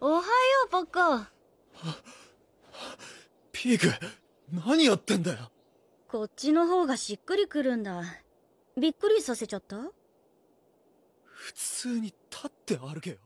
おはようポッコピーク何やってんだよこっちの方がしっくりくるんだびっくりさせちゃった普通に立って歩けよ